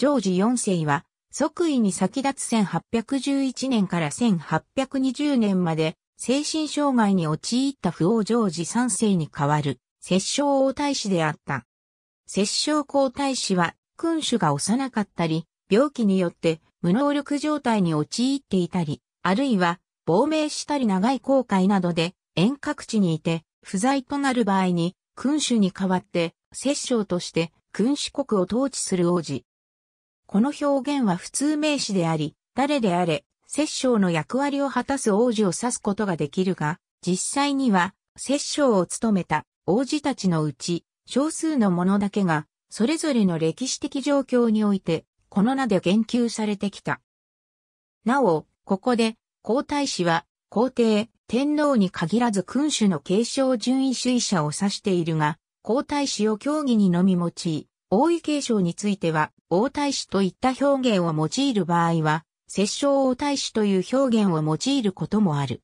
ジョージ4世は、即位に先立つ1811年から1820年まで、精神障害に陥った不王ジョージ3世に代わる、摂政王太子であった。摂政皇太子は、君主が幼かったり、病気によって無能力状態に陥っていたり、あるいは亡命したり長い航海などで遠隔地にいて不在となる場合に君主に代わって摂政として君主国を統治する王子、この表現は普通名詞であり、誰であれ、摂政の役割を果たす王子を指すことができるが、実際には、摂政を務めた王子たちのうち、少数の者だけが、それぞれの歴史的状況において、この名で言及されてきた。なお、ここで、皇太子は、皇帝、天皇に限らず君主の継承順位主義者を指しているが、皇太子を協議にのみ用い、王位継承については、王太子といった表現を用いる場合は、摂政王太子という表現を用いることもある。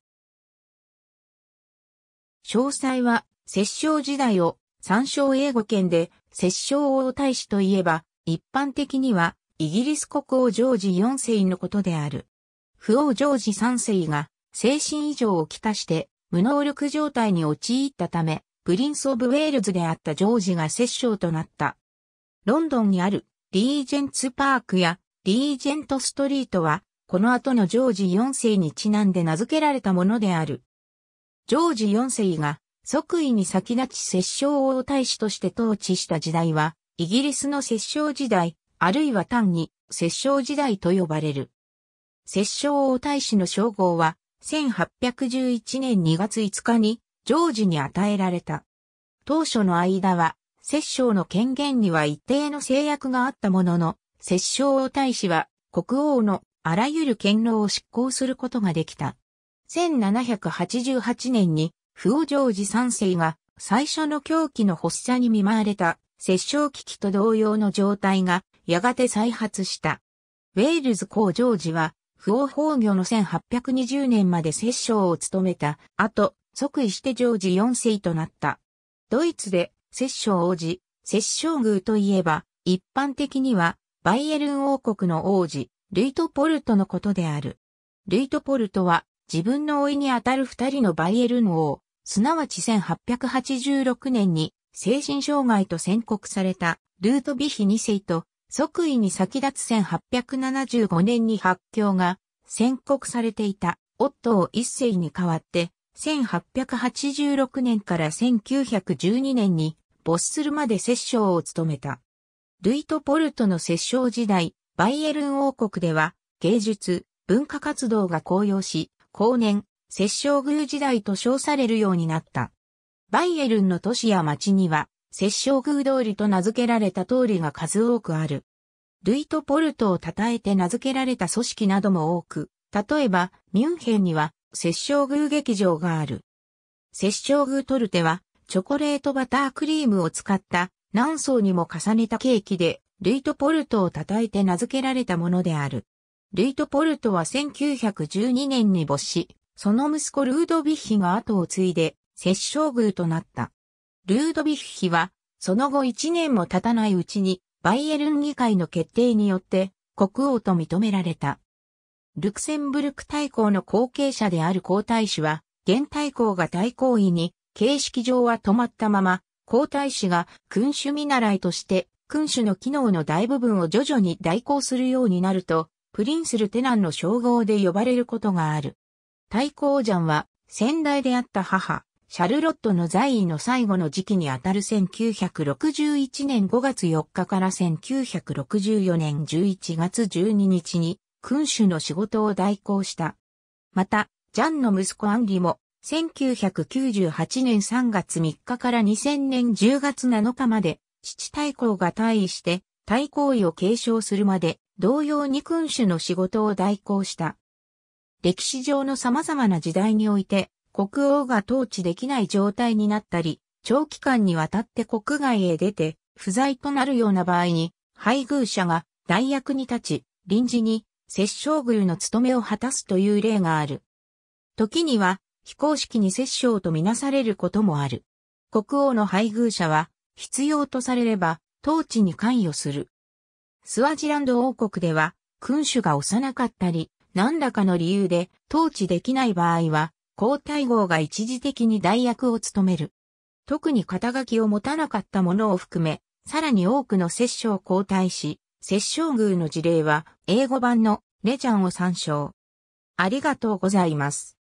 詳細は、摂政時代を参照英語圏で、摂政王太子といえば、一般的には、イギリス国王ジョージ4世のことである。不王ジョージ3世が、精神異常をきたして、無能力状態に陥ったため、プリンス・オブ・ウェールズであったジョージが摂政となった。ロンドンにあるリージェンツパークやリージェントストリートは、この後のジョージ4世にちなんで名付けられたものである。ジョージ4世が即位に先立ち摂政王大使として統治した時代は、イギリスの摂政時代、あるいは単に摂政時代と呼ばれる。摂政王大使の称号は、1811年2月5日にジョージに与えられた。当初の間は、摂政の権限には一定の制約があったものの、摂政王使は国王のあらゆる権能を執行することができた。1788年に、不王ジョージ3世が最初の狂気の発作に見舞われた摂政危機と同様の状態がやがて再発した。ウェールズ公ジョージは、不王崩御の1820年まで摂政を務めた後、即位してジョージ4世となった。ドイツで摂政王子、摂政宮といえば、一般的には、バイエルン王国の王子、ルイトポルトのことである。ルイトポルトは、自分の老いにあたる二人のバイエルン王、すなわち1886年に、精神障害と宣告された、ルートビヒ二世と、即位に先立つ1875年に発狂が宣告されていた夫を一世に代わって1886年から1912年に没するまで摂政を務めた。ルイトポルトの摂政時代、バイエルン王国では芸術、文化活動が高揚し、後年、摂政宮時代と称されるようになった。バイエルンの都市や町には、摂政宮通りと名付けられた通りが数多くある。ルイトポルトを称えて名付けられた組織なども多く、例えば、ミュンヘンには、摂生宮劇場がある。摂生宮トルテは、チョコレートバタークリームを使った何層にも重ねたケーキで、ルイトポルトを叩いて名付けられたものである。ルイトポルトは1912年に没し、その息子ルードヴィッヒが後を継いで、摂生宮となった。ルードヴィッヒは、その後1年も経たないうちに、バイエルン議会の決定によって、国王と認められた。ルクセンブルク大公の後継者である皇太子は、現大公が大公位に、形式上は止まったまま、皇太子が君主見習いとして、君主の機能の大部分を徐々に代行するようになると、プリンスルテナンの称号で呼ばれることがある。大公ジャンは、先代であった母、シャルロットの在位の最後の時期にあたる1961年5月4日から1964年11月12日に君主の仕事を代行した。また、ジャンの息子アンリも、1998年3月3日から2000年10月7日まで、父大公が退位して、大公位を継承するまで、同様に君主の仕事を代行した。歴史上の様々な時代において、国王が統治できない状態になったり、長期間にわたって国外へ出て、不在となるような場合に、配偶者が代役に立ち、臨時に摂政宮の務めを果たすという例がある。時には、非公式に摂政とみなされることもある。国王の配偶者は、必要とされれば、統治に関与する。スワジランド王国では、君主が幼かったり、何らかの理由で統治できない場合は、皇太后が一時的に代役を務める。特に肩書きを持たなかった者を含め、さらに多くの摂政を交代し、殺生宮の事例は英語版のレジャンを参照。ありがとうございます。